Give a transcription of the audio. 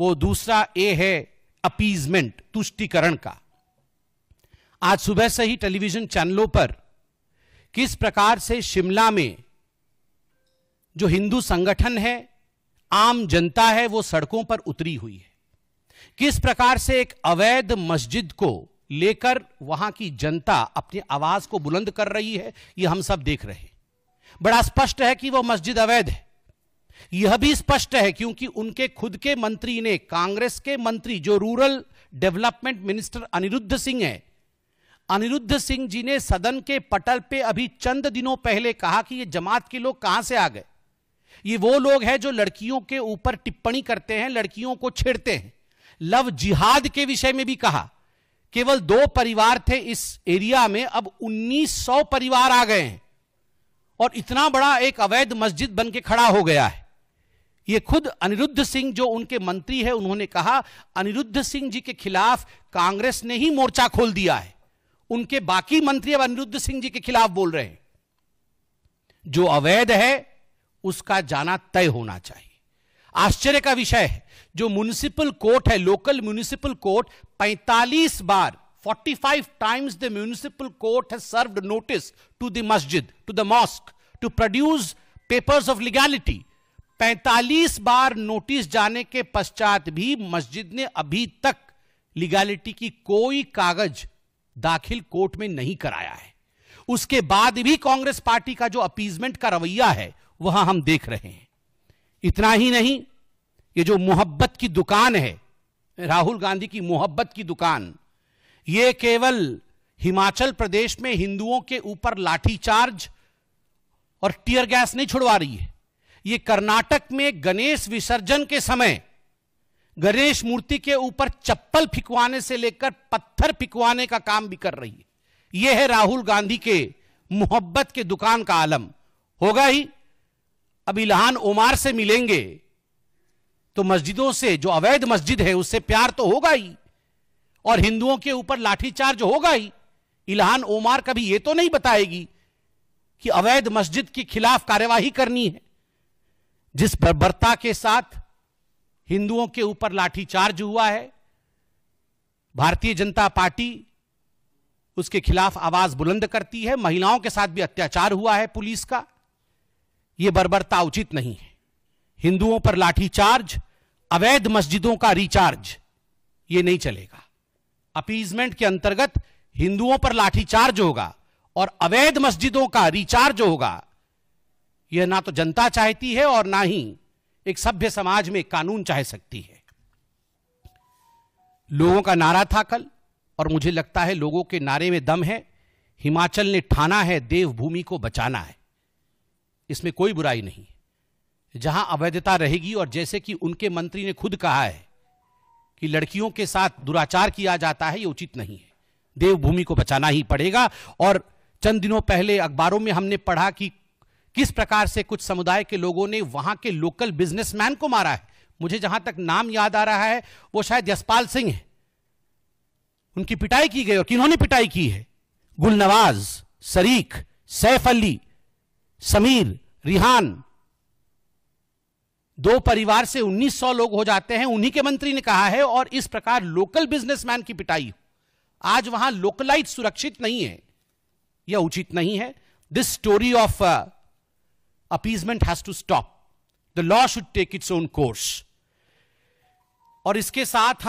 वो दूसरा ए है अपीजमेंट तुष्टिकरण का आज सुबह से ही टेलीविजन चैनलों पर किस प्रकार से शिमला में जो हिंदू संगठन है आम जनता है वो सड़कों पर उतरी हुई है किस प्रकार से एक अवैध मस्जिद को लेकर वहां की जनता अपनी आवाज को बुलंद कर रही है ये हम सब देख रहे हैं बड़ा स्पष्ट है कि वो मस्जिद अवैध है यह भी स्पष्ट है क्योंकि उनके खुद के मंत्री ने कांग्रेस के मंत्री जो rural development minister Anirudh Singh है अनिरुद्ध सिंह जी ने सदन के पटल पे अभी चंद दिनों पहले कहा कि ये जमात के लोग कहां से आ गए ये वो लोग हैं जो लड़कियों के ऊपर टिप्पणी करते हैं लड़कियों को छेड़ते हैं लव जिहाद के विषय में भी कहा केवल दो परिवार थे इस एरिया में अब 1900 परिवार आ गए हैं और इतना बड़ा एक अवैध मस्जिद बन के खड़ा हो गया है ये खुद अनिरुद्ध सिंह जो उनके मंत्री है उन्होंने कहा अनिरुद्ध सिंह जी के खिलाफ कांग्रेस ने ही मोर्चा खोल दिया है उनके बाकी मंत्री अब अनिरुद्ध सिंह जी के खिलाफ बोल रहे हैं जो अवैध है उसका जाना तय होना चाहिए आश्चर्य का विषय है जो म्यूनिसिपल कोर्ट है लोकल म्यूनिसिपल कोर्ट 45 बार 45 टाइम्स द म्युनिसिपल कोर्ट है सर्व नोटिस टू द मस्जिद to the mosque to produce papers of legality 45 बार नोटिस जाने के पश्चात भी मस्जिद ने अभी तक लीगैलिटी की कोई कागज दाखिल कोर्ट में नहीं कराया है उसके बाद भी कांग्रेस पार्टी का जो अपीजमेंट का रवैया है वह हम देख रहे हैं इतना ही नहीं ये जो मोहब्बत की दुकान है राहुल गांधी की मोहब्बत की दुकान ये केवल हिमाचल प्रदेश में हिंदुओं के ऊपर लाठीचार्ज और टीयर गैस नहीं छुड़वा रही है ये कर्नाटक में गणेश विसर्जन के समय गणेश मूर्ति के ऊपर चप्पल फिकवाने से लेकर पत्थर फिकवाने का काम भी कर रही है यह है राहुल गांधी के मोहब्बत के दुकान का आलम होगा ही अब इलाहान उमार से मिलेंगे तो मस्जिदों से जो अवैध मस्जिद है उससे प्यार तो होगा ही और हिंदुओं के ऊपर लाठीचार्ज होगा ही इलाहान उमार कभी यह तो नहीं बताएगी कि अवैध मस्जिद के खिलाफ कार्यवाही करनी है जिस बर्बरता के साथ हिंदुओं के ऊपर लाठीचार्ज हुआ है भारतीय जनता पार्टी उसके खिलाफ आवाज बुलंद करती है महिलाओं के साथ भी अत्याचार हुआ है पुलिस का यह बर्बरता उचित नहीं है हिंदुओं पर लाठीचार्ज अवैध मस्जिदों का रिचार्ज ये नहीं चलेगा अपीजमेंट के अंतर्गत हिंदुओं पर लाठीचार्ज होगा और अवैध मस्जिदों का रिचार्ज होगा यह ना तो जनता चाहती है और ना ही एक सभ्य समाज में कानून चाह सकती है लोगों का नारा था कल और मुझे लगता है लोगों के नारे में दम है हिमाचल ने ठाना है देवभूमि को बचाना है इसमें कोई बुराई नहीं जहां अवैधता रहेगी और जैसे कि उनके मंत्री ने खुद कहा है कि लड़कियों के साथ दुराचार किया जाता है यह उचित नहीं है देवभूमि को बचाना ही पड़ेगा और चंद दिनों पहले अखबारों में हमने पढ़ा कि किस प्रकार से कुछ समुदाय के लोगों ने वहां के लोकल बिजनेसमैन को मारा है मुझे जहां तक नाम याद आ रहा है वो शायद यशपाल सिंह है उनकी पिटाई की गई और किन्होंने पिटाई की है गुलनवाज शरीक सैफ अली समीर रिहान दो परिवार से 1900 लोग हो जाते हैं उन्हीं के मंत्री ने कहा है और इस प्रकार लोकल बिजनेसमैन की पिटाई आज वहां लोकलाइट सुरक्षित नहीं है यह उचित नहीं है this story of appeasement has to stop the law should take its own course और इसके साथ हम